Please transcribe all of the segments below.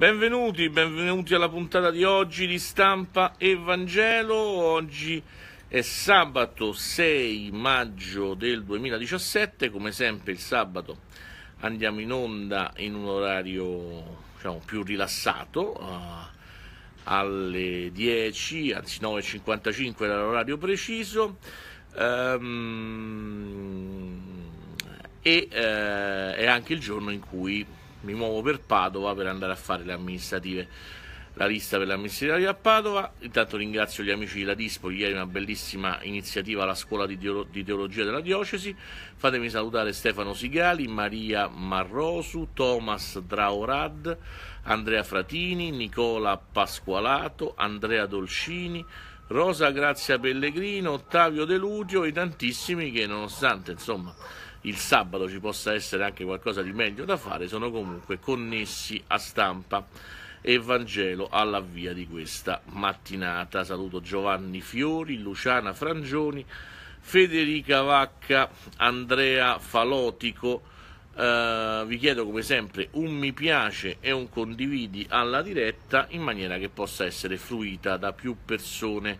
Benvenuti, benvenuti alla puntata di oggi di Stampa Evangelo. Oggi è sabato 6 maggio del 2017, come sempre il sabato andiamo in onda in un orario diciamo, più rilassato, uh, alle 10, anzi 9.55 era l'orario preciso. Um, e uh, è anche il giorno in cui mi muovo per Padova per andare a fare le amministrative. La lista per le a Padova. Intanto ringrazio gli amici della Dispo, ieri una bellissima iniziativa alla scuola di, teologia della diocesi. Fatemi salutare Stefano Sigali, Maria Marrosu, Thomas Draorad, Andrea Fratini, Nicola Pasqualato, Andrea Dolcini. Rosa Grazia Pellegrino, Ottavio De Ludio e tantissimi che nonostante insomma il sabato ci possa essere anche qualcosa di meglio da fare, sono comunque connessi a stampa e Vangelo alla via di questa mattinata. Saluto Giovanni Fiori, Luciana Frangioni, Federica Vacca, Andrea Falotico. Eh, vi chiedo come sempre un mi piace e un condividi alla diretta in maniera che possa essere fruita da più persone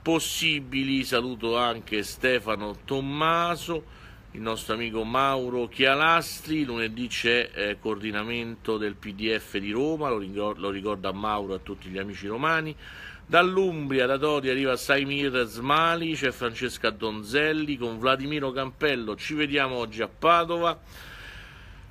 possibili. Saluto anche Stefano Tommaso il nostro amico Mauro Chialastri, lunedì c'è eh, coordinamento del PDF di Roma, lo, ricorda, lo ricorda Mauro a tutti gli amici romani, dall'Umbria, da Todi arriva Saimir Smali, c'è Francesca Donzelli con Vladimiro Campello, ci vediamo oggi a Padova.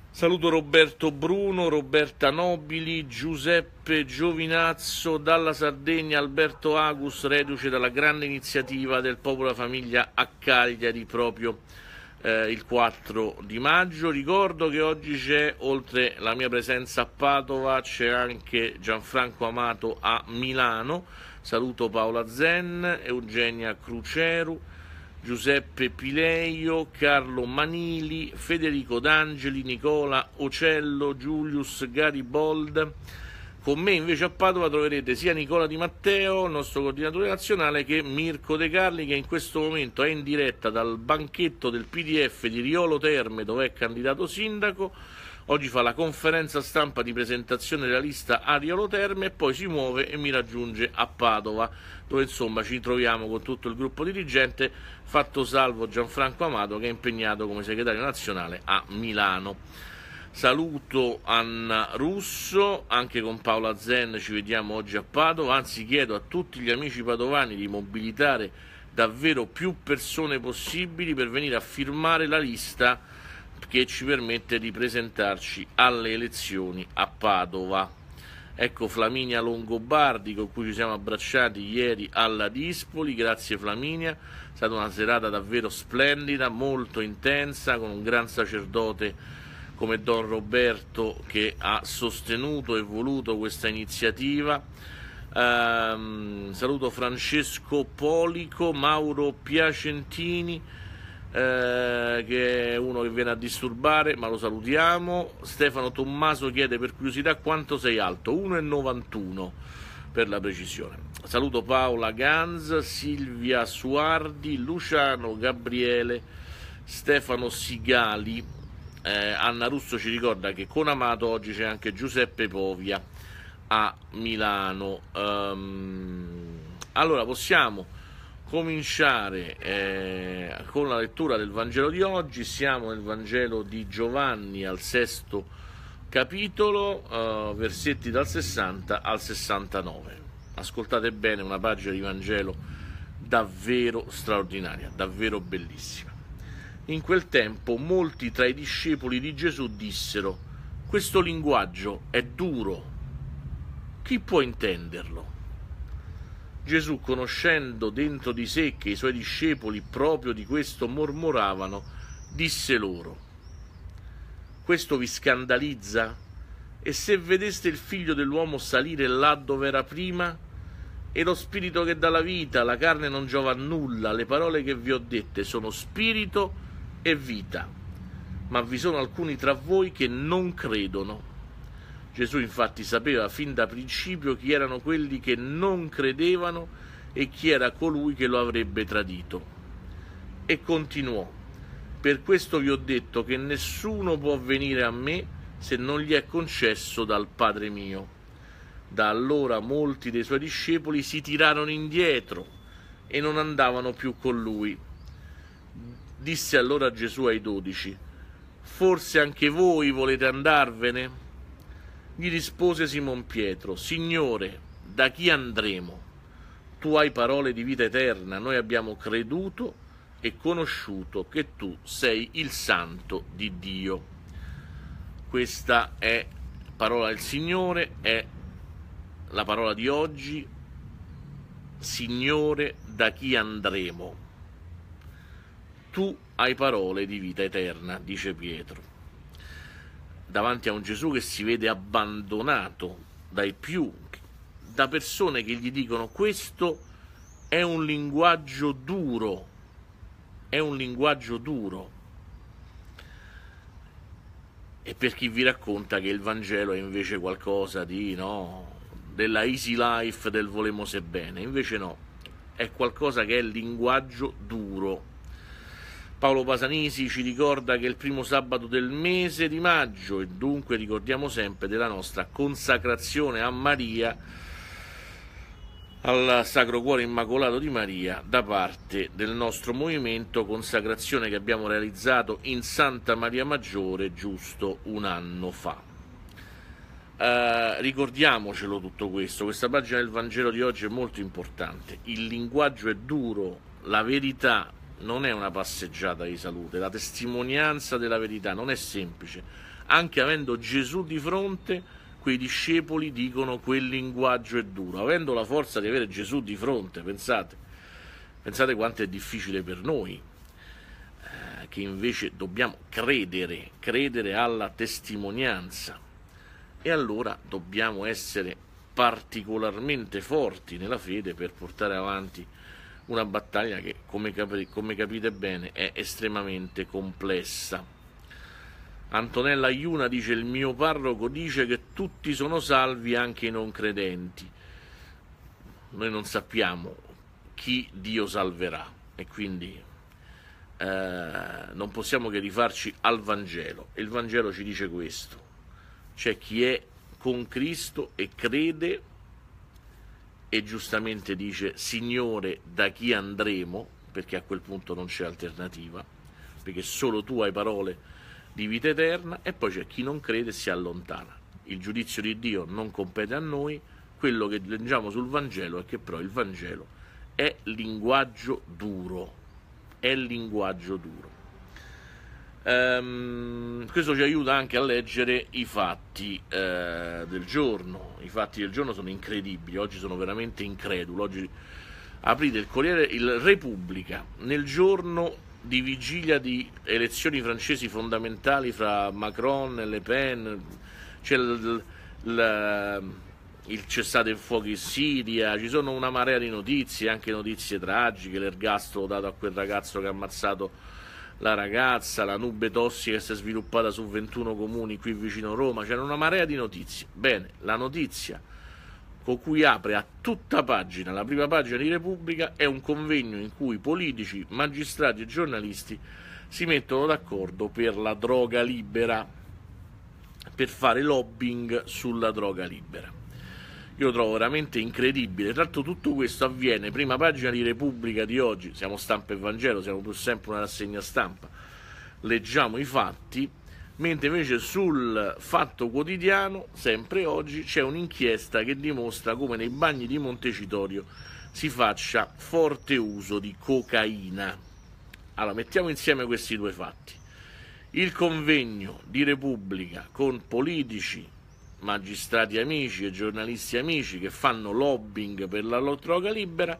Saluto Roberto Bruno, Roberta Nobili, Giuseppe Giovinazzo, dalla Sardegna Alberto Agus, reduce dalla grande iniziativa del Popolo Famiglia a Cagliari proprio eh, il 4 di maggio. Ricordo che oggi c'è, oltre la mia presenza a Padova, c'è anche Gianfranco Amato a Milano. Saluto Paola Zen, Eugenia Cruceru, Giuseppe Pileio, Carlo Manili, Federico D'Angeli, Nicola Ocello, Julius Garibold. Con me invece a Padova troverete sia Nicola Di Matteo, nostro coordinatore nazionale, che Mirko De Carli, che in questo momento è in diretta dal banchetto del PDF di Riolo Terme, dove è candidato sindaco. Oggi fa la conferenza stampa di presentazione della lista a Riolo Terme e poi si muove e mi raggiunge a Padova, dove insomma ci troviamo con tutto il gruppo dirigente, fatto salvo Gianfranco Amato, che è impegnato come segretario nazionale a Milano. Saluto Anna Russo, anche con Paola Zen ci vediamo oggi a Padova, anzi chiedo a tutti gli amici padovani di mobilitare davvero più persone possibili per venire a firmare la lista che ci permette di presentarci alle elezioni a Padova. Ecco Flaminia Longobardi con cui ci siamo abbracciati ieri alla Dispoli, grazie Flaminia, è stata una serata davvero splendida, molto intensa, con un gran sacerdote come Don Roberto che ha sostenuto e voluto questa iniziativa. Um, saluto Francesco Polico, Mauro Piacentini eh, che è uno che viene a disturbare, ma lo salutiamo. Stefano Tommaso chiede per curiosità quanto sei alto, 1,91 per la precisione. Saluto Paola Ganz, Silvia Suardi, Luciano Gabriele, Stefano Sigali eh, Anna Russo ci ricorda che con Amato oggi c'è anche Giuseppe Povia a Milano. Um, allora possiamo cominciare eh, con la lettura del Vangelo di oggi. Siamo nel Vangelo di Giovanni al sesto capitolo, eh, versetti dal 60 al 69. Ascoltate bene una pagina di Vangelo davvero straordinaria, davvero bellissima. In quel tempo molti tra i discepoli di Gesù dissero, questo linguaggio è duro, chi può intenderlo? Gesù, conoscendo dentro di sé che i suoi discepoli proprio di questo mormoravano, disse loro, questo vi scandalizza? E se vedeste il figlio dell'uomo salire là dove era prima, e lo spirito che dà la vita, la carne non giova a nulla, le parole che vi ho dette sono spirito e vita, ma vi sono alcuni tra voi che non credono. Gesù infatti sapeva fin da principio chi erano quelli che non credevano e chi era colui che lo avrebbe tradito. E continuò, per questo vi ho detto che nessuno può venire a me se non gli è concesso dal Padre mio. Da allora molti dei suoi discepoli si tirarono indietro e non andavano più con lui. Disse allora Gesù ai dodici, Forse anche voi volete andarvene? Gli rispose Simon Pietro, Signore, da chi andremo? Tu hai parole di vita eterna, noi abbiamo creduto e conosciuto che tu sei il santo di Dio. Questa è parola del Signore, è la parola di oggi. Signore, da chi andremo? tu hai parole di vita eterna, dice Pietro. Davanti a un Gesù che si vede abbandonato dai più, da persone che gli dicono questo è un linguaggio duro, è un linguaggio duro. E per chi vi racconta che il Vangelo è invece qualcosa di, no, della easy life, del volemose bene, invece no, è qualcosa che è linguaggio duro Paolo Pasanisi ci ricorda che è il primo sabato del mese di maggio e dunque ricordiamo sempre della nostra consacrazione a Maria al Sacro Cuore Immacolato di Maria da parte del nostro movimento consacrazione che abbiamo realizzato in Santa Maria Maggiore giusto un anno fa. Uh, ricordiamocelo tutto questo, questa pagina del Vangelo di oggi è molto importante, il linguaggio è duro, la verità non è una passeggiata di salute, la testimonianza della verità non è semplice. Anche avendo Gesù di fronte, quei discepoli dicono quel linguaggio è duro, avendo la forza di avere Gesù di fronte, pensate, pensate quanto è difficile per noi, eh, che invece dobbiamo credere, credere alla testimonianza. E allora dobbiamo essere particolarmente forti nella fede per portare avanti una battaglia che, come, cap- come capite bene, è estremamente complessa. Antonella Iuna dice il mio parroco dice che tutti sono salvi anche i non credenti. Noi non sappiamo chi Dio salverà e quindi eh, non possiamo che rifarci al Vangelo. E il Vangelo ci dice questo. C'è chi è con Cristo e crede e giustamente dice Signore da chi andremo, perché a quel punto non c'è alternativa, perché solo tu hai parole di vita eterna e poi c'è chi non crede e si allontana. Il giudizio di Dio non compete a noi, quello che leggiamo sul Vangelo è che però il Vangelo è linguaggio duro, è linguaggio duro. Ehm, questo ci aiuta anche a leggere i fatti eh, del giorno. I fatti del giorno sono incredibili, oggi sono veramente incredulo. Oggi aprite il Corriere, il Repubblica, nel giorno di vigilia di elezioni francesi fondamentali fra Macron e Le Pen, c'è l, l, il cessate il fuoco in Siria, ci sono una marea di notizie, anche notizie tragiche, l'ergastolo dato a quel ragazzo che ha ammazzato la ragazza, la nube tossica che si è sviluppata su 21 comuni qui vicino a Roma, c'era una marea di notizie. Bene, la notizia con cui apre a tutta pagina la prima pagina di Repubblica è un convegno in cui politici, magistrati e giornalisti si mettono d'accordo per la droga libera, per fare lobbying sulla droga libera io trovo veramente incredibile. Tra l'altro tutto questo avviene, prima pagina di Repubblica di oggi, siamo stampa e Vangelo, siamo pur sempre una rassegna stampa, leggiamo i fatti, mentre invece sul Fatto Quotidiano, sempre oggi, c'è un'inchiesta che dimostra come nei bagni di Montecitorio si faccia forte uso di cocaina. Allora, mettiamo insieme questi due fatti. Il convegno di Repubblica con politici, magistrati amici e giornalisti amici che fanno lobbying per la droga libera,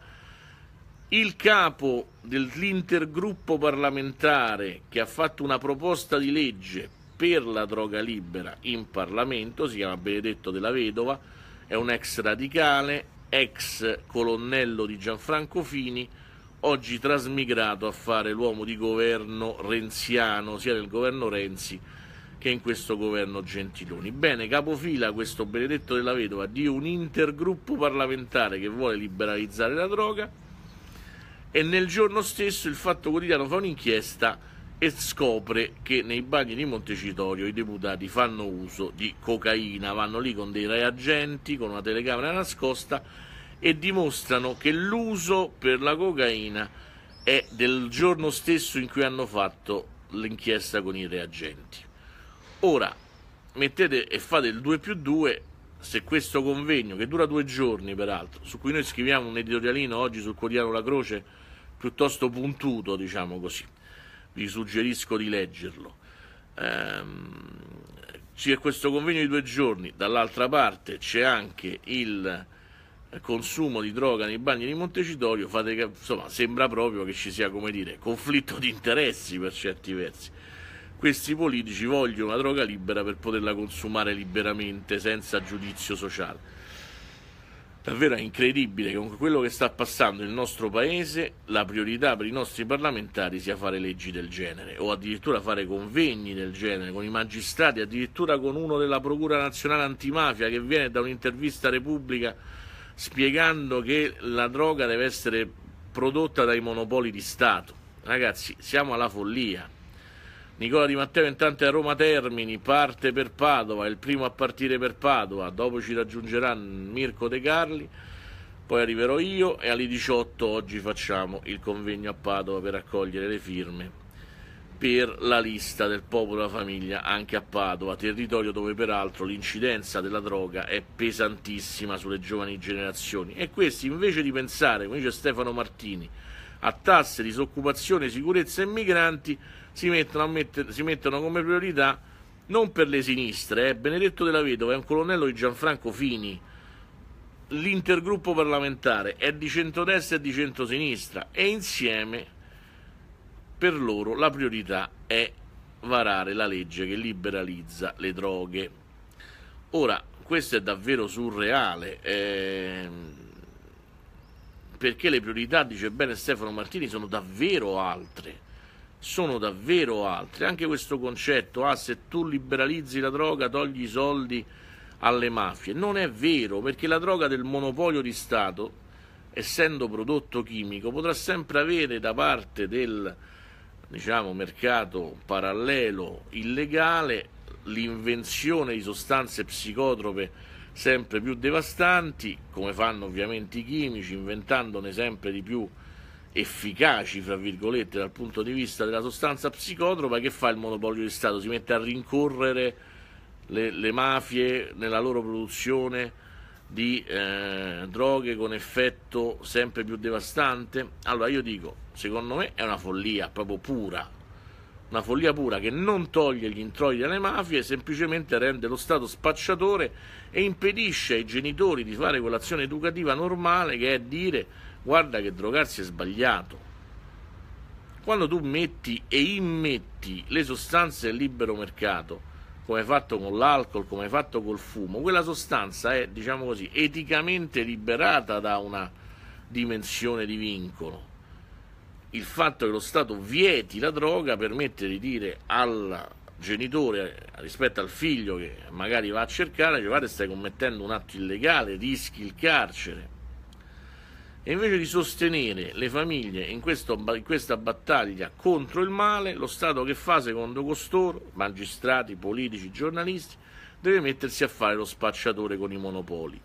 il capo dell'intergruppo parlamentare che ha fatto una proposta di legge per la droga libera in Parlamento, si chiama Benedetto della Vedova, è un ex radicale, ex colonnello di Gianfranco Fini, oggi trasmigrato a fare l'uomo di governo renziano, sia nel governo Renzi che in questo governo Gentiloni. Bene, capofila questo benedetto della vedova di un intergruppo parlamentare che vuole liberalizzare la droga e nel giorno stesso il Fatto Quotidiano fa un'inchiesta e scopre che nei bagni di Montecitorio i deputati fanno uso di cocaina, vanno lì con dei reagenti, con una telecamera nascosta e dimostrano che l'uso per la cocaina è del giorno stesso in cui hanno fatto l'inchiesta con i reagenti. Ora, mettete e fate il 2 più 2, se questo convegno, che dura due giorni peraltro, su cui noi scriviamo un editorialino oggi sul Quotidiano La Croce, piuttosto puntuto, diciamo così, vi suggerisco di leggerlo. Ehm, c'è questo convegno di due giorni, dall'altra parte c'è anche il eh, consumo di droga nei bagni di Montecitorio, fate che, insomma, sembra proprio che ci sia, come dire, conflitto di interessi per certi versi questi politici vogliono la droga libera per poterla consumare liberamente senza giudizio sociale. Davvero è incredibile che con quello che sta passando nel nostro paese la priorità per i nostri parlamentari sia fare leggi del genere o addirittura fare convegni del genere con i magistrati, addirittura con uno della Procura Nazionale Antimafia che viene da un'intervista a Repubblica spiegando che la droga deve essere prodotta dai monopoli di Stato. Ragazzi, siamo alla follia. Nicola Di Matteo intanto è a Roma Termini, parte per Padova, è il primo a partire per Padova, dopo ci raggiungerà Mirko De Carli, poi arriverò io e alle 18 oggi facciamo il convegno a Padova per raccogliere le firme per la lista del popolo della famiglia anche a Padova, territorio dove peraltro l'incidenza della droga è pesantissima sulle giovani generazioni e questi invece di pensare, come dice Stefano Martini, a tasse, disoccupazione, sicurezza e migranti, si mettono, mette, si mettono come priorità non per le sinistre, eh. Benedetto della Vedova è un colonnello di Gianfranco Fini, l'intergruppo parlamentare è di centrodestra e di centrosinistra e insieme per loro la priorità è varare la legge che liberalizza le droghe. Ora, questo è davvero surreale, ehm, perché le priorità, dice bene Stefano Martini, sono davvero altre sono davvero altre. Anche questo concetto, ah, se tu liberalizzi la droga togli i soldi alle mafie, non è vero perché la droga del monopolio di Stato, essendo prodotto chimico, potrà sempre avere da parte del diciamo, mercato parallelo illegale l'invenzione di sostanze psicotrope sempre più devastanti, come fanno ovviamente i chimici, inventandone sempre di più efficaci, fra virgolette, dal punto di vista della sostanza psicotropa, che fa il monopolio di Stato? Si mette a rincorrere le, le mafie nella loro produzione di eh, droghe con effetto sempre più devastante? Allora io dico, secondo me è una follia proprio pura, una follia pura che non toglie gli introiti alle mafie, semplicemente rende lo Stato spacciatore e impedisce ai genitori di fare quell'azione educativa normale che è dire guarda che drogarsi è sbagliato. Quando tu metti e immetti le sostanze del libero mercato, come hai fatto con l'alcol, come hai fatto col fumo, quella sostanza è, diciamo così, eticamente liberata da una dimensione di vincolo. Il fatto che lo Stato vieti la droga permette di dire al genitore rispetto al figlio che magari va a cercare, guarda stai commettendo un atto illegale, rischi il carcere e invece di sostenere le famiglie in, questo, in questa battaglia contro il male, lo Stato che fa, secondo costoro, magistrati, politici, giornalisti, deve mettersi a fare lo spacciatore con i monopoli.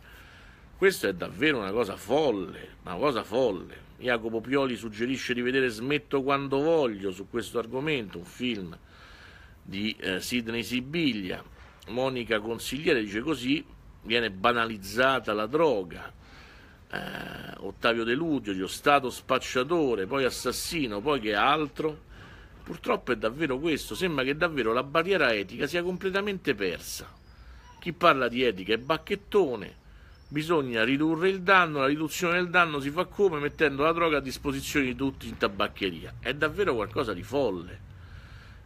Questa è davvero una cosa folle, una cosa folle. Jacopo Pioli suggerisce di vedere Smetto quando voglio su questo argomento, un film di eh, Sidney Sibiglia. Monica Consigliere dice così viene banalizzata la droga, eh, Ottavio De Ludio, gli ho stato spacciatore, poi assassino, poi che altro. Purtroppo è davvero questo, sembra che davvero la barriera etica sia completamente persa. Chi parla di etica è bacchettone, bisogna ridurre il danno, la riduzione del danno si fa come mettendo la droga a disposizione di tutti in tabaccheria. È davvero qualcosa di folle.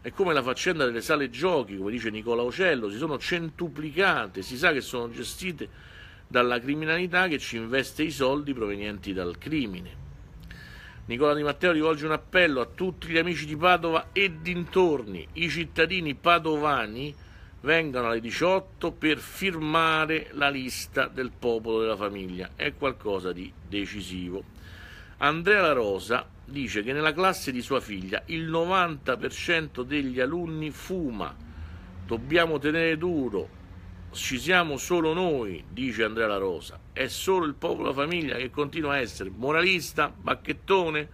È come la faccenda delle sale giochi, come dice Nicola Ocello, si sono centuplicate, si sa che sono gestite dalla criminalità che ci investe i soldi provenienti dal crimine. Nicola Di Matteo rivolge un appello a tutti gli amici di Padova e dintorni, i cittadini padovani vengano alle 18 per firmare la lista del popolo della famiglia, è qualcosa di decisivo. Andrea La Rosa dice che nella classe di sua figlia il 90% degli alunni fuma, dobbiamo tenere duro, ci siamo solo noi, dice Andrea La Rosa, è solo il popolo della famiglia che continua a essere moralista, bacchettone,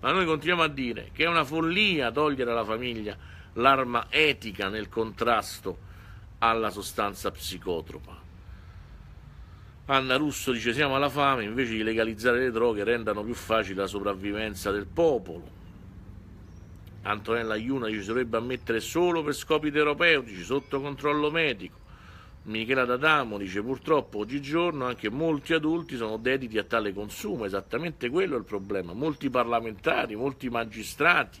ma noi continuiamo a dire che è una follia togliere alla famiglia l'arma etica nel contrasto alla sostanza psicotropa. Anna Russo dice siamo alla fame, invece di legalizzare le droghe rendano più facile la sopravvivenza del popolo. Antonella Iuna dice si dovrebbe ammettere solo per scopi terapeutici, sotto controllo medico. Michela D'Adamo dice purtroppo oggigiorno anche molti adulti sono dediti a tale consumo, esattamente quello è il problema, molti parlamentari, molti magistrati.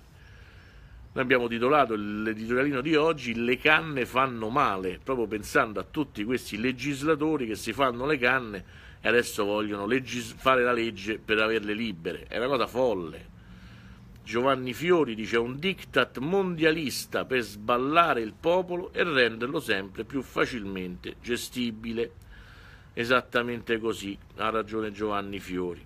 Noi abbiamo titolato l'editorialino di oggi Le canne fanno male, proprio pensando a tutti questi legislatori che si fanno le canne e adesso vogliono legis- fare la legge per averle libere. È una cosa folle. Giovanni Fiori dice un diktat mondialista per sballare il popolo e renderlo sempre più facilmente gestibile. Esattamente così, ha ragione Giovanni Fiori.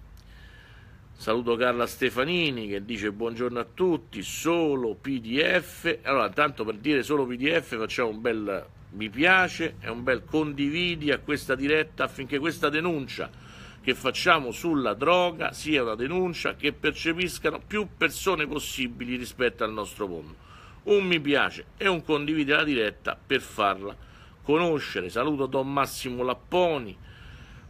Saluto Carla Stefanini che dice buongiorno a tutti, solo PDF. Allora, tanto per dire solo PDF facciamo un bel mi piace e un bel condividi a questa diretta affinché questa denuncia che facciamo sulla droga sia una denuncia che percepiscano più persone possibili rispetto al nostro mondo. Un mi piace e un condividi la diretta per farla conoscere. Saluto Don Massimo Lapponi,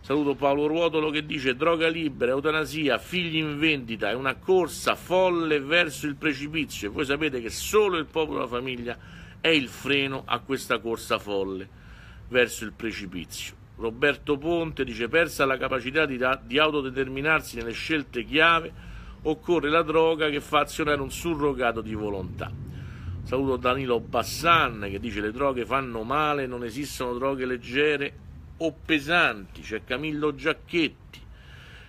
saluto Paolo Ruotolo che dice droga libera, eutanasia, figli in vendita, è una corsa folle verso il precipizio e voi sapete che solo il popolo e la famiglia è il freno a questa corsa folle verso il precipizio. Roberto Ponte dice persa la capacità di, di autodeterminarsi nelle scelte chiave, occorre la droga che fa azionare un surrogato di volontà. Saluto Danilo Bassan che dice le droghe fanno male, non esistono droghe leggere o pesanti. C'è Camillo Giacchetti.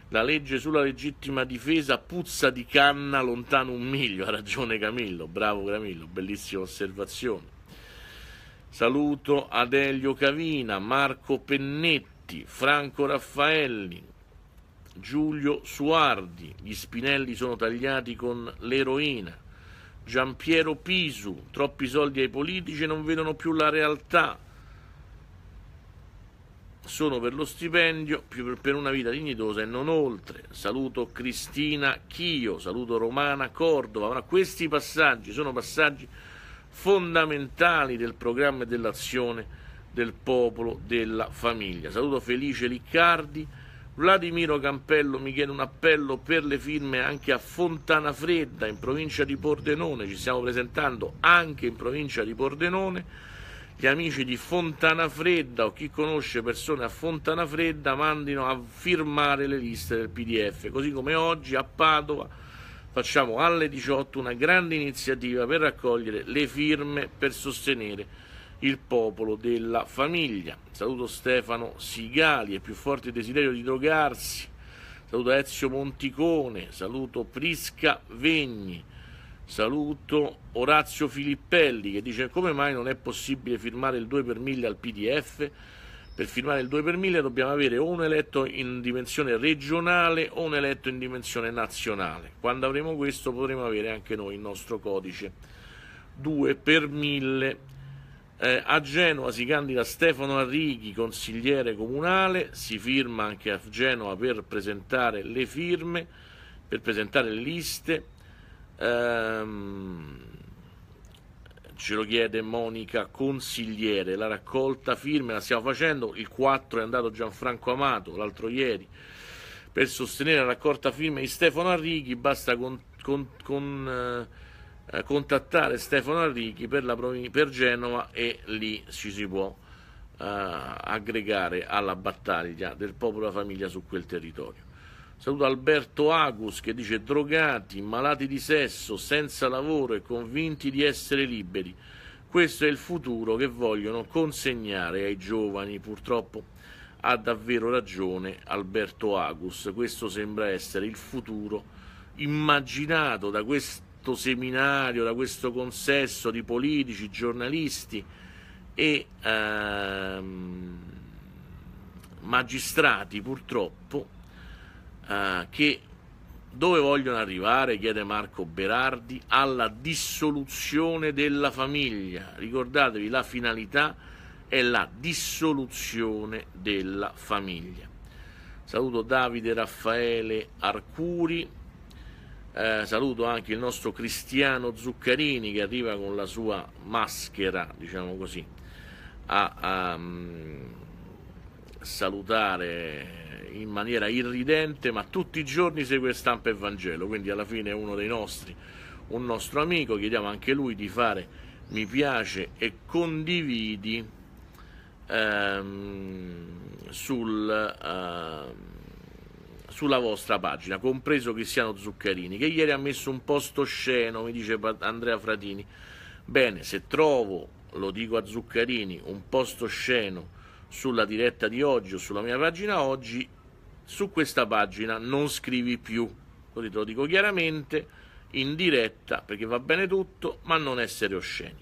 La legge sulla legittima difesa puzza di canna lontano un miglio. Ha ragione Camillo, bravo Camillo, bellissima osservazione. Saluto Adelio Cavina, Marco Pennetti, Franco Raffaelli, Giulio Suardi, gli spinelli sono tagliati con l'eroina. Giampiero Pisu, troppi soldi ai politici e non vedono più la realtà. Sono per lo stipendio, più per una vita dignitosa e non oltre. Saluto Cristina Chio, saluto Romana Cordova. Ma questi passaggi sono passaggi fondamentali del programma e dell'azione del popolo della famiglia. Saluto Felice Riccardi, Vladimiro Campello mi chiede un appello per le firme anche a Fontana Fredda in provincia di Pordenone, ci stiamo presentando anche in provincia di Pordenone. Gli amici di Fontana Fredda o chi conosce persone a Fontana Fredda mandino a firmare le liste del PDF, così come oggi a Padova facciamo alle 18 una grande iniziativa per raccogliere le firme per sostenere il popolo della famiglia. Saluto Stefano Sigali, è più forte il desiderio di drogarsi. Saluto Ezio Monticone, saluto Prisca Vegni, saluto Orazio Filippelli che dice come mai non è possibile firmare il 2 per 1000 al PDF per firmare il 2 per 1000 dobbiamo avere o un eletto in dimensione regionale o un eletto in dimensione nazionale. Quando avremo questo potremo avere anche noi il nostro codice 2 per 1000. Eh, a Genova si candida Stefano Arrighi, consigliere comunale, si firma anche a Genova per presentare le firme, per presentare le liste. Ehm ce lo chiede Monica Consigliere, la raccolta firme la stiamo facendo, il 4 è andato Gianfranco Amato l'altro ieri, per sostenere la raccolta firme di Stefano Arrighi basta con, con, con, eh, eh contattare Stefano Arrighi per, provin- per, Genova e lì ci si può eh, aggregare alla battaglia del popolo e della famiglia su quel territorio. Saluto Alberto Agus che dice drogati, malati di sesso, senza lavoro e convinti di essere liberi. Questo è il futuro che vogliono consegnare ai giovani. Purtroppo ha davvero ragione Alberto Agus. Questo sembra essere il futuro immaginato da questo seminario, da questo consesso di politici, giornalisti e ehm, magistrati purtroppo eh, che dove vogliono arrivare, chiede Marco Berardi, alla dissoluzione della famiglia. Ricordatevi, la finalità è la dissoluzione della famiglia. Saluto Davide Raffaele Arcuri, eh, saluto anche il nostro Cristiano Zuccarini che arriva con la sua maschera, diciamo così, a, a um, salutare in maniera irridente, ma tutti i giorni segue stampa e Vangelo, quindi alla fine è uno dei nostri, un nostro amico, chiediamo anche lui di fare mi piace e condividi ehm, sul, ehm, sulla vostra pagina, compreso Cristiano Zuccarini, che ieri ha messo un posto sceno, mi dice Andrea Fratini. Bene, se trovo, lo dico a Zuccarini, un posto sceno sulla diretta di oggi o sulla mia pagina oggi, su questa pagina non scrivi più, così te lo dico chiaramente, in diretta perché va bene tutto, ma non essere osceni.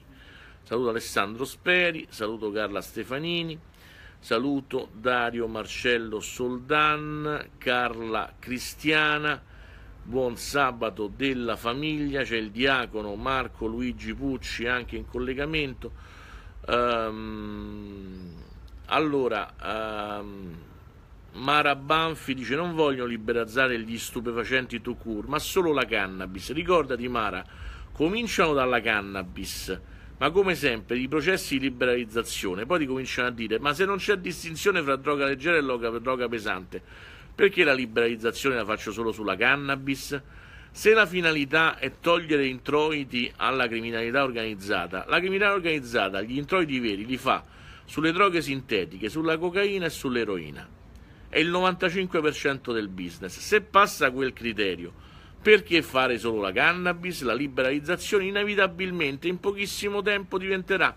Saluto Alessandro Speri, saluto Carla Stefanini, saluto Dario Marcello Soldan, Carla Cristiana, buon sabato della famiglia, c'è il diacono Marco Luigi Pucci anche in collegamento. Um, allora, um, ehm, Mara Banfi dice non voglio liberalizzare gli stupefacenti to cure, ma solo la cannabis. Ricordati Mara, cominciano dalla cannabis, ma come sempre i processi di liberalizzazione poi ti cominciano a dire ma se non c'è distinzione fra droga leggera e droga pesante, perché la liberalizzazione la faccio solo sulla cannabis? Se la finalità è togliere introiti alla criminalità organizzata, la criminalità organizzata gli introiti veri li fa sulle droghe sintetiche, sulla cocaina e sull'eroina. È il 95% del business. Se passa quel criterio, perché fare solo la cannabis? La liberalizzazione inevitabilmente in pochissimo tempo diventerà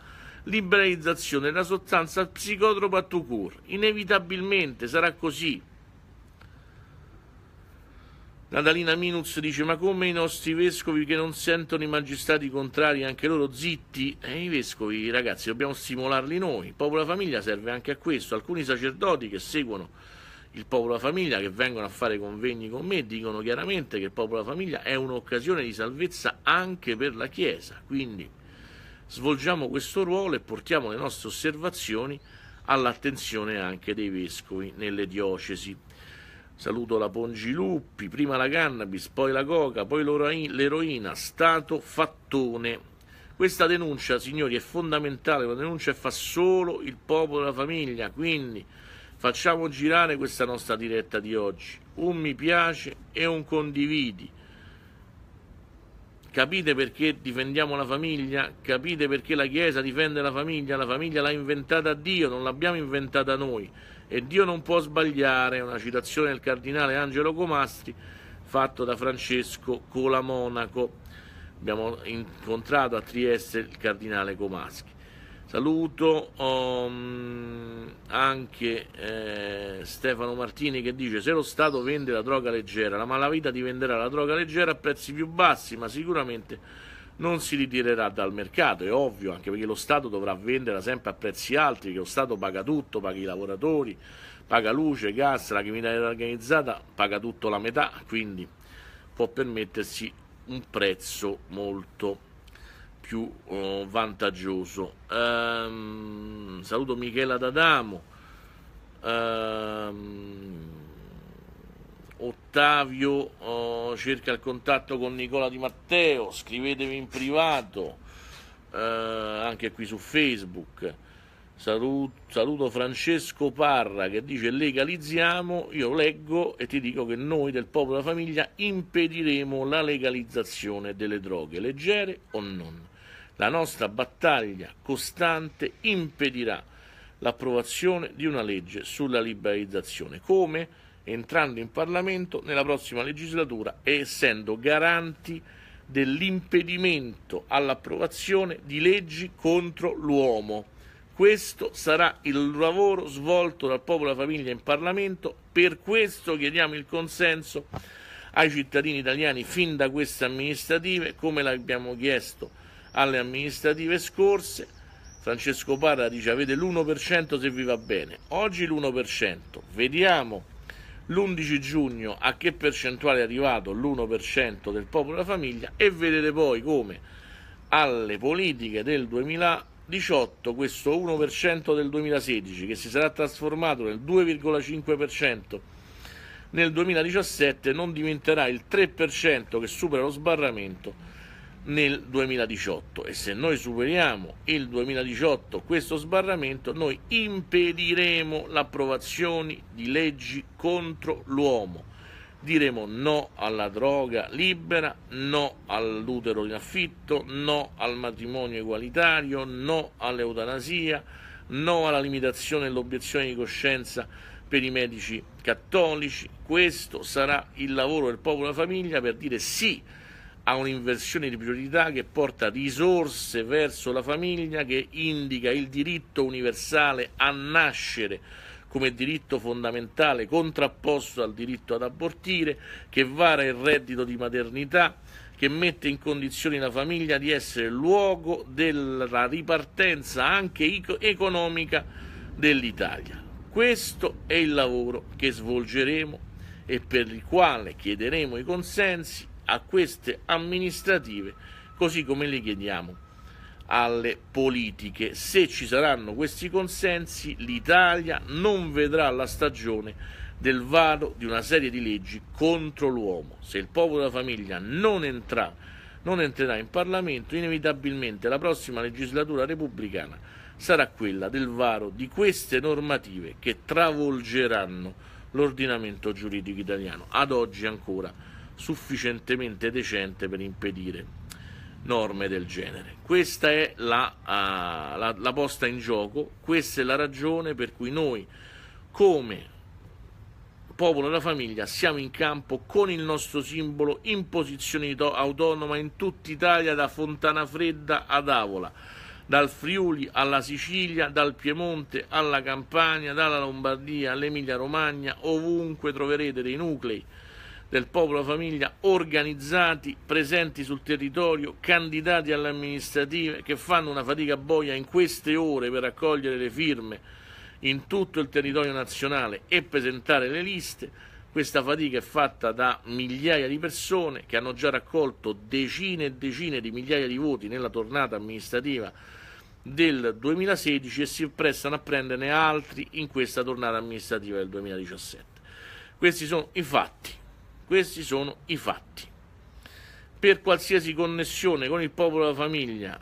liberalizzazione della sostanza psicotropa to cure. Inevitabilmente sarà così. Natalina Minus dice: Ma come i nostri vescovi che non sentono i magistrati contrari, anche loro zitti? E i vescovi, ragazzi, dobbiamo stimolarli noi. Il popolo famiglia serve anche a questo. Alcuni sacerdoti che seguono il popolo famiglia, che vengono a fare convegni con me, dicono chiaramente che il popolo famiglia è un'occasione di salvezza anche per la Chiesa. Quindi svolgiamo questo ruolo e portiamo le nostre osservazioni all'attenzione anche dei vescovi nelle diocesi. Saluto la Pongiluppi, prima la cannabis, poi la coca, poi l'eroina, stato fattone. Questa denuncia, signori, è fondamentale, la denuncia fa solo il popolo e la famiglia, quindi facciamo girare questa nostra diretta di oggi. Un mi piace e un condividi. Capite perché difendiamo la famiglia? Capite perché la Chiesa difende la famiglia? La famiglia l'ha inventata Dio, non l'abbiamo inventata noi e Dio non può sbagliare, una citazione del cardinale Angelo Comastri fatto da Francesco Colamonaco. Abbiamo incontrato a Trieste il cardinale Comaschi. Saluto um, anche eh, Stefano Martini che dice se lo Stato vende la droga leggera, la malavita diventerà la droga leggera a prezzi più bassi, ma sicuramente non si ritirerà dal mercato, è ovvio, anche perché lo Stato dovrà vendere sempre a prezzi alti, che lo Stato paga tutto, paga i lavoratori, paga luce, gas, la criminalità organizzata paga tutto la metà, quindi può permettersi un prezzo molto più eh, vantaggioso. Ehm, saluto Michela D'Adamo. Ehm, Ottavio oh, cerca il contatto con Nicola Di Matteo, scrivetemi in privato, eh, anche qui su Facebook. Saluto, saluto Francesco Parra che dice legalizziamo, io leggo e ti dico che noi del popolo della famiglia impediremo la legalizzazione delle droghe, leggere o non. La nostra battaglia costante impedirà l'approvazione di una legge sulla liberalizzazione. Come? entrando in Parlamento nella prossima legislatura e essendo garanti dell'impedimento all'approvazione di leggi contro l'uomo. Questo sarà il lavoro svolto dal popolo e la famiglia in Parlamento, per questo chiediamo il consenso ai cittadini italiani fin da queste amministrative, come l'abbiamo chiesto alle amministrative scorse. Francesco Parra dice avete l'1% se vi va bene, oggi l'1%, vediamo l'11 giugno a che percentuale è arrivato l'1% del popolo e la famiglia e vedete poi come alle politiche del 2018 questo 1% del 2016 che si sarà trasformato nel 2,5% nel 2017 non diventerà il 3% che supera lo sbarramento nel 2018 e se noi superiamo il 2018 questo sbarramento noi impediremo l'approvazione di leggi contro l'uomo diremo no alla droga libera no all'utero in affitto no al matrimonio egualitario no all'eutanasia no alla limitazione dell'obiezione di coscienza per i medici cattolici questo sarà il lavoro del popolo e della famiglia per dire sì a un'inversione di priorità che porta risorse verso la famiglia, che indica il diritto universale a nascere come diritto fondamentale contrapposto al diritto ad abortire, che vara il reddito di maternità, che mette in condizioni la famiglia di essere luogo della ripartenza anche economica dell'Italia. Questo è il lavoro che svolgeremo e per il quale chiederemo i consensi a queste amministrative, così come le chiediamo alle politiche. Se ci saranno questi consensi, l'Italia non vedrà la stagione del varo di una serie di leggi contro l'uomo. Se il popolo della famiglia non, entra, non entrerà in Parlamento, inevitabilmente la prossima legislatura repubblicana sarà quella del varo di queste normative che travolgeranno l'ordinamento giuridico italiano. Ad oggi ancora sufficientemente decente per impedire norme del genere. Questa è la, uh, la, la posta in gioco, questa è la ragione per cui noi come popolo della famiglia siamo in campo con il nostro simbolo in posizione autonoma in tutta Italia da Fontana Fredda ad Avola dal Friuli alla Sicilia, dal Piemonte alla Campania, dalla Lombardia all'Emilia Romagna, ovunque troverete dei nuclei del popolo famiglia organizzati, presenti sul territorio, candidati alle amministrative che fanno una fatica boia in queste ore per raccogliere le firme in tutto il territorio nazionale e presentare le liste. Questa fatica è fatta da migliaia di persone che hanno già raccolto decine e decine di migliaia di voti nella tornata amministrativa del 2016 e si prestano a prenderne altri in questa tornata amministrativa del 2017. Questi sono i fatti. Questi sono i fatti. Per qualsiasi connessione con il popolo e la famiglia,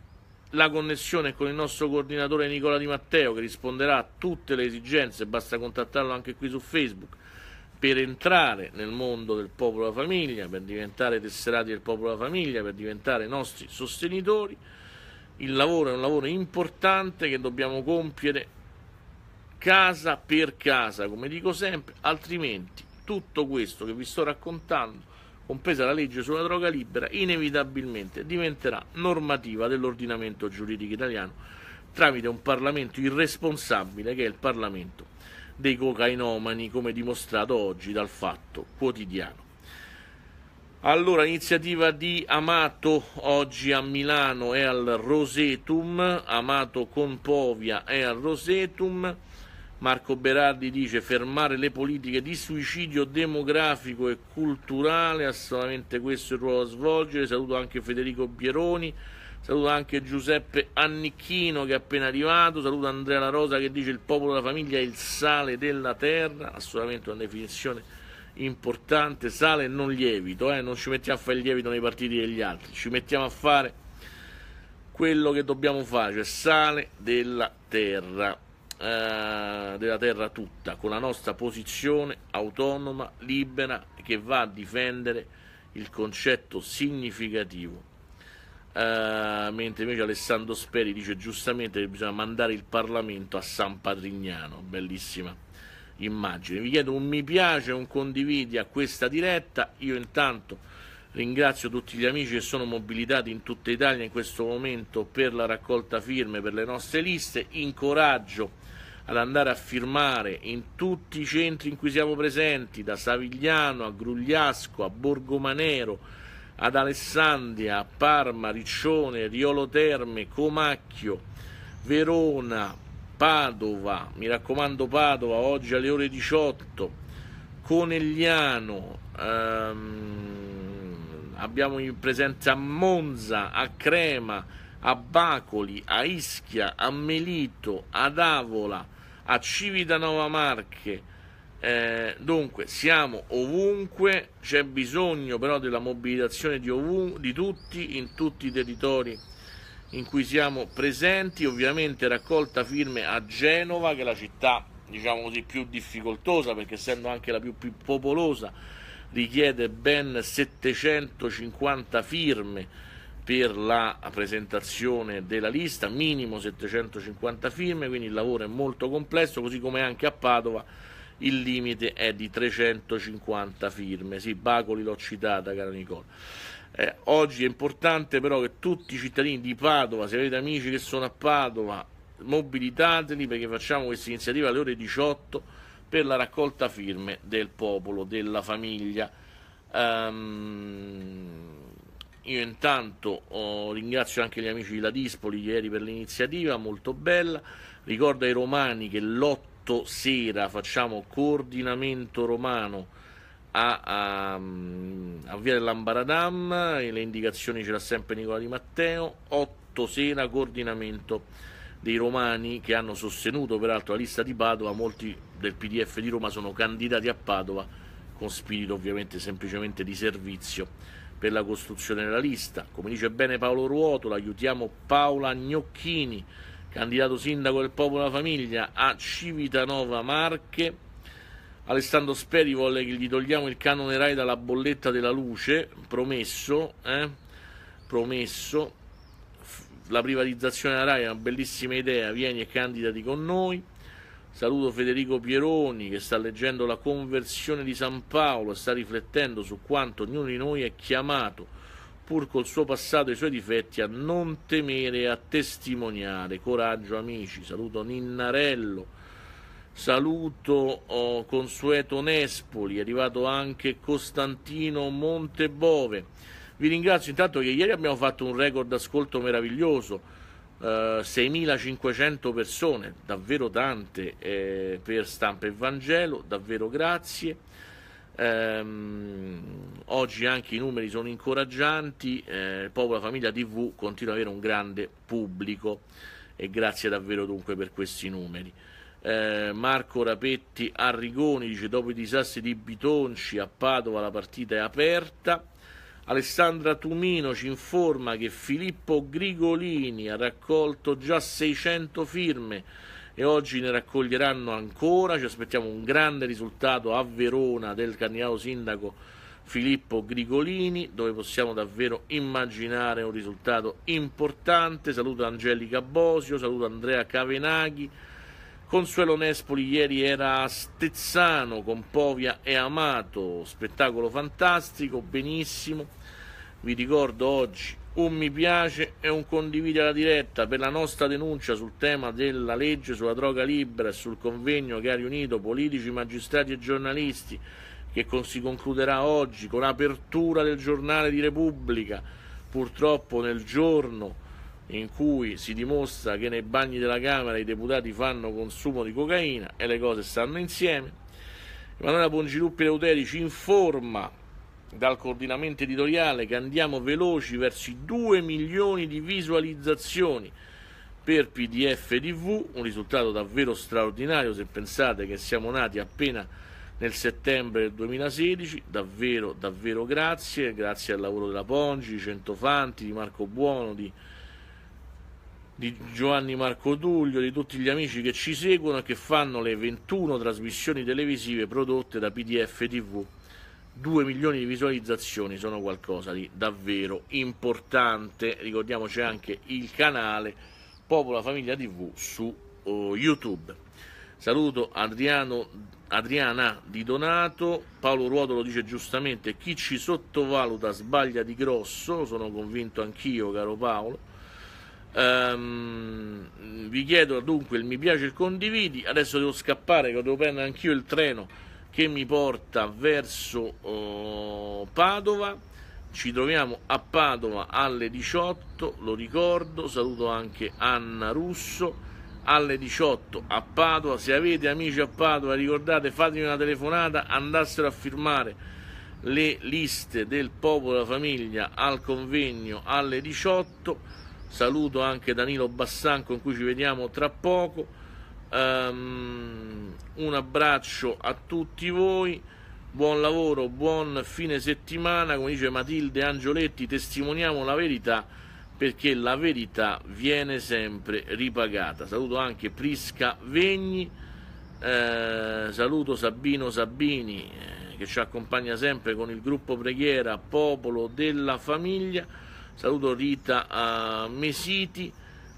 la connessione con il nostro coordinatore Nicola Di Matteo che risponderà a tutte le esigenze, basta contattarlo anche qui su Facebook per entrare nel mondo del popolo e la famiglia, per diventare tesserati del popolo e la famiglia, per diventare nostri sostenitori. Il lavoro è un lavoro importante che dobbiamo compiere casa per casa, come dico sempre, altrimenti tutto questo che vi sto raccontando, compresa la legge sulla droga libera, inevitabilmente diventerà normativa dell'ordinamento giuridico italiano tramite un Parlamento irresponsabile che è il Parlamento dei cocainomani, come dimostrato oggi dal fatto quotidiano. Allora, iniziativa di Amato oggi a Milano e al Rosetum, Amato con Povia e al Rosetum. Marco Berardi dice fermare le politiche di suicidio demografico e culturale, assolutamente questo è il ruolo da svolgere, saluto anche Federico Bieroni, saluto anche Giuseppe Annicchino che è appena arrivato, saluto Andrea La Rosa che dice il popolo della famiglia è il sale della terra, assolutamente una definizione importante, sale non lievito, eh? non ci mettiamo a fare il lievito nei partiti degli altri, ci mettiamo a fare quello che dobbiamo fare, cioè sale della terra eh, della terra tutta, con la nostra posizione autonoma, libera, che va a difendere il concetto significativo. Eh, mentre invece Alessandro Speri dice giustamente che bisogna mandare il Parlamento a San Patrignano, bellissima immagine. Vi chiedo un mi piace, un condividi a questa diretta. Io intanto ringrazio tutti gli amici che sono mobilitati in tutta Italia in questo momento per la raccolta firme per le nostre liste. Incoraggio ad andare a firmare in tutti i centri in cui siamo presenti, da Savigliano a Grugliasco a Borgomanero, ad Alessandria, a Parma, Riccione, Riolo Terme, Comacchio, Verona, Padova, mi raccomando Padova oggi alle ore 18, Conegliano, ehm, abbiamo in presenza a Monza, a Crema, a Bacoli, a Ischia, a Melito, ad Avola, a Civitanova Marche. Eh, dunque, siamo ovunque, c'è bisogno però della mobilitazione di, ovun- di tutti, in tutti i territori in cui siamo presenti, ovviamente raccolta firme a Genova, che è la città diciamo così, più difficoltosa perché essendo anche la più, più popolosa richiede ben 750 firme per la presentazione della lista, minimo 750 firme, quindi il lavoro è molto complesso, così come anche a Padova il limite è di 350 firme. Sì, Bacoli l'ho citata, cara Nicola. Eh, oggi è importante però che tutti i cittadini di Padova, se avete amici che sono a Padova, mobilitateli perché facciamo questa iniziativa alle ore 18 per la raccolta firme del popolo, della famiglia. Um io intanto oh, ringrazio anche gli amici di Ladispoli ieri per l'iniziativa, molto bella. Ricordo ai romani che l'8 sera facciamo coordinamento romano a, a, a Via dell'Ambaradam e le indicazioni ce l'ha sempre Nicola Di Matteo. 8 sera coordinamento dei romani che hanno sostenuto peraltro la lista di Padova, molti del PDF di Roma sono candidati a Padova con spirito ovviamente semplicemente di servizio per la costruzione della lista. Come dice bene Paolo Ruotolo, aiutiamo Paola Gnocchini, candidato sindaco del Popolo della Famiglia a Civitanova Marche. Alessandro Speri vuole che gli togliamo il canone RAI dalla bolletta della luce, promesso, eh? promesso. La privatizzazione della RAI è una bellissima idea, vieni e candidati con noi. Saluto Federico Pieroni che sta leggendo la conversione di San Paolo e sta riflettendo su quanto ognuno di noi è chiamato, pur col suo passato e i suoi difetti, a non temere e a testimoniare. Coraggio amici, saluto Ninnarello, saluto oh, Consueto Nespoli, è arrivato anche Costantino Montebove. Vi ringrazio intanto che ieri abbiamo fatto un record ascolto meraviglioso 6.500 eh, persone, davvero tante eh, per Stampa e Vangelo, davvero grazie. Um, oggi anche i numeri sono incoraggianti, eh, Popola Famiglia TV continua ad avere un grande pubblico e grazie davvero dunque per questi numeri. Eh, Marco Rapetti Arrigoni dice dopo i disastri di Bitonci a Padova la partita è aperta Alessandra Tumino ci informa che Filippo Grigolini ha raccolto già 600 firme e oggi ne raccoglieranno ancora. Ci aspettiamo un grande risultato a Verona del candidato sindaco Filippo Grigolini, dove possiamo davvero immaginare un risultato importante. Saluto Angelica Bosio, saluto Andrea Cavenaghi. Consuelo Nespoli ieri era a Stezzano con Povia e Amato, spettacolo fantastico, benissimo. Vi ricordo oggi un mi piace e un condividi alla diretta per la nostra denuncia sul tema della legge sulla droga libera e sul convegno che ha riunito politici, magistrati e giornalisti che con, si concluderà oggi con l'apertura del giornale di Repubblica, purtroppo nel giorno in cui si dimostra che nei bagni della Camera i deputati fanno consumo di cocaina e le cose stanno insieme. Emanuela Pongiluppi Leuteri ci informa dal coordinamento editoriale che andiamo veloci verso i 2 milioni di visualizzazioni per PDF TV, un risultato davvero straordinario se pensate che siamo nati appena nel settembre del 2016, davvero davvero grazie, grazie al lavoro della Pongi, di Centofanti, di Marco Buono, di di Giovanni Marco Tullio, di tutti gli amici che ci seguono e che fanno le 21 trasmissioni televisive prodotte da PDF TV. 2 milioni di visualizzazioni sono qualcosa di davvero importante. Ricordiamoci anche il canale Popola Famiglia TV su oh, YouTube. Saluto Adriano, Adriana Di Donato, Paolo Ruotolo dice giustamente chi ci sottovaluta sbaglia di grosso, sono convinto anch'io caro Paolo. Um, vi chiedo dunque il mi piace e il condividi. Adesso devo scappare, che devo prendere anch'io il treno che mi porta verso uh, Padova. Ci troviamo a Padova alle 18, lo ricordo, saluto anche Anna Russo. Alle 18 a Padova, se avete amici a Padova, ricordate, fatemi una telefonata, andassero a firmare le liste del popolo e della famiglia al convegno alle 18 saluto anche Danilo Bassan con cui ci vediamo tra poco um, un abbraccio a tutti voi buon lavoro, buon fine settimana come dice Matilde Angioletti testimoniamo la verità perché la verità viene sempre ripagata saluto anche Prisca Vegni eh, saluto Sabino Sabini eh, che ci accompagna sempre con il gruppo preghiera popolo della famiglia saluto Rita a eh, Mesiti,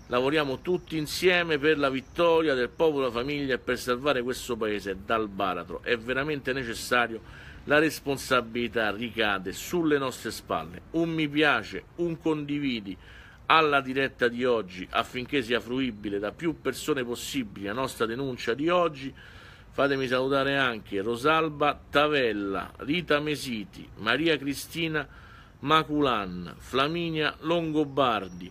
lavoriamo tutti insieme per la vittoria del popolo, famiglia e per salvare questo paese dal baratro, è veramente necessario, la responsabilità ricade sulle nostre spalle, un mi piace, un condividi alla diretta di oggi affinché sia fruibile da più persone possibili la nostra denuncia di oggi. Fatemi salutare anche Rosalba Tavella, Rita Mesiti, Maria Cristina Maculan, Flaminia Longobardi.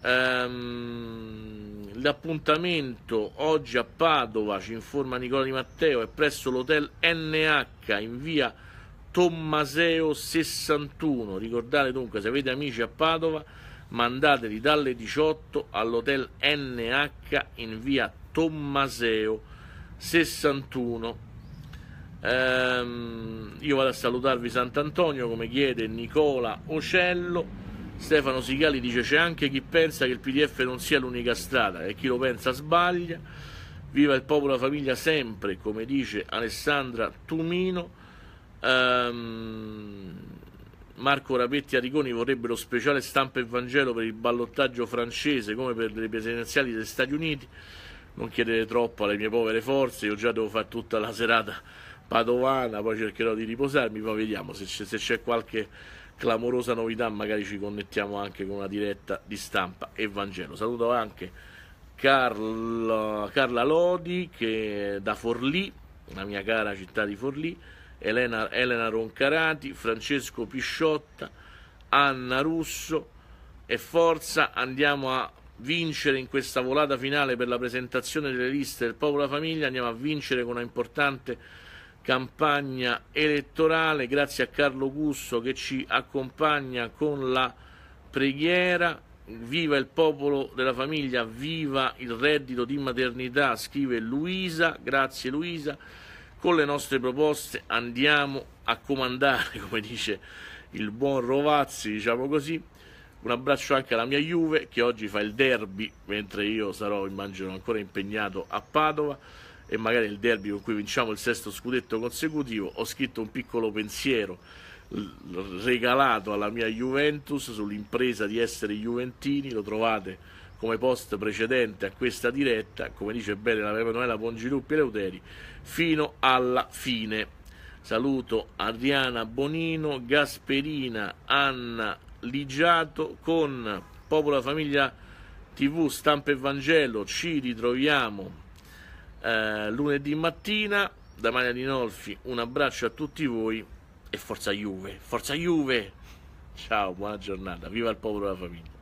Ehm, l'appuntamento oggi a Padova, ci informa Nicola Di Matteo, è presso l'hotel NH in via Tommaseo 61. Ricordate dunque, se avete amici a Padova, mandateli dalle 18 all'hotel NH in via Tommaseo 61. Ehm, io vado a salutarvi Sant'Antonio come chiede Nicola Ocello. Stefano Sigali dice c'è anche chi pensa che il PDF non sia l'unica strada e chi lo pensa sbaglia. Viva il popolo e la famiglia sempre, come dice Alessandra Tumino. Ehm, Marco Rapetti e Ariconi vorrebbero speciale stampa e Vangelo per il ballottaggio francese come per le presidenziali degli Stati Uniti. Non chiedete troppo alle mie povere forze, io già devo fare tutta la serata Padovana, poi cercherò di riposarmi, poi vediamo se c'è, se c'è qualche clamorosa novità, magari ci connettiamo anche con una diretta di stampa Evangelo. Saluto anche Carlo, Carla Lodi che da Forlì, la mia cara città di Forlì, Elena, Elena Roncarati, Francesco Pisciotta, Anna Russo e forza andiamo a vincere in questa volata finale per la presentazione delle liste del Popolo Famiglia, andiamo a vincere con una importante campagna elettorale, grazie a Carlo Gusso che ci accompagna con la preghiera. Viva il popolo della famiglia, viva il reddito di maternità, scrive Luisa, grazie Luisa. Con le nostre proposte andiamo a comandare, come dice il buon Rovazzi, diciamo così. Un abbraccio anche alla mia Juve che oggi fa il derby, mentre io sarò, immagino, ancora impegnato a Padova e magari il derby con cui vinciamo il sesto scudetto consecutivo, ho scritto un piccolo pensiero regalato alla mia Juventus sull'impresa di essere Juventini, lo trovate come post precedente a questa diretta, come dice bene la Manuela Pongiluppi e Leuteri, fino alla fine. Saluto Adriana Bonino, Gasperina, Anna Ligiato con Popola Famiglia TV, Stampa e Vangelo, ci ritroviamo eh, lunedì mattina. Da Maria Dinolfi un abbraccio a tutti voi e forza Juve, forza Juve! Ciao, buona giornata, viva il popolo della famiglia!